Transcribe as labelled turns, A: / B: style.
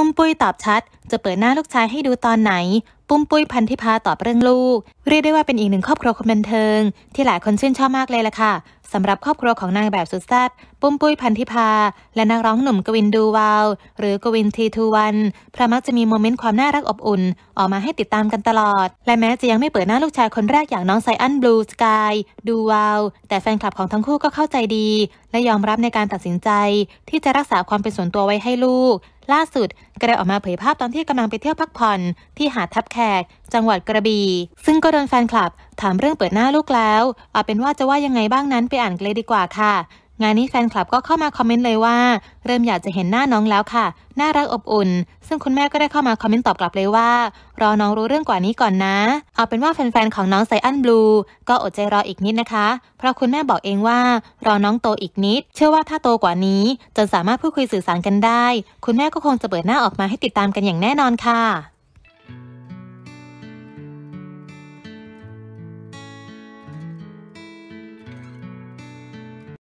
A: ุ้มปุ้ยตอบชัดจะเปิดหน้าลูกชายให้ดูตอนไหนปุ้มปุ้ยพันธิพาตอบเรื่องลูกเรียกได้ว่าเป็นอีกหนึ่งครอบครัวคนบันเทิง ที่หลายคนชื่นชอบมากเลยล่ะค่ะสำหรับครอบครัวของนางแบบสุดแซ่บปุ้มปุ้ยพันธิพา และนักร้องหนุ่มกวินดูวาว หรือ กวินทีทูวันพระมักจะมีโมเมนต์ความน่ารักอบอุ่น ออกมาให้ติดตามกันตลอด และแม้จะยังไม่เปิดหน้าลูกชายคนแรกอย่างน้องไซอันบลูสกายดูวาวแต่แฟนคลับของทั้งคู่ก็เข้าใจดี และยอมรับในการตัดสินใจ ที่จะรักษาความเป็นส่วนตัวไว้ให้ลูก ล่าสุดก็ได้ออกมาเผยภาพตอนที่กำลังไปเที่ยวพักผ่อนที่หาดทับแคกจังหวัดกระบี่ ซึ่งก็โดนแฟนคลับถามเรื่องเปิดหน้าลูกแล้ว เอาเป็นว่าจะว่ายังไงบ้างนั้นไปอ่านเลยดีกว่าค่ะ งานนี้แฟนคลับก็เข้ามาคอมเมนต์เลยว่า เริ่มอยากจะเห็นหน้าน้องแล้วค่ะ น่ารักอบอุ่น ซึ่งคุณแม่ก็ได้เข้ามาคอมเมนต์ตอบกลับเลยว่า รอน้องรู้เรื่องกว่านี้ก่อนนะ เอาเป็นว่าแฟนๆของน้องไซอันบลูก็อดใจรออีกนิดนะคะ เพราะคุณแม่บอกเองว่ารอน้องโตอีกนิด เชื่อว่าถ้าโตกว่านี้จนสามารถพูดคุยสื่อสารกันได้ คุณแม่ก็คงจะเปิดหน้าออกมาให้ติดตามกันอย่างแน่นอนค่ะ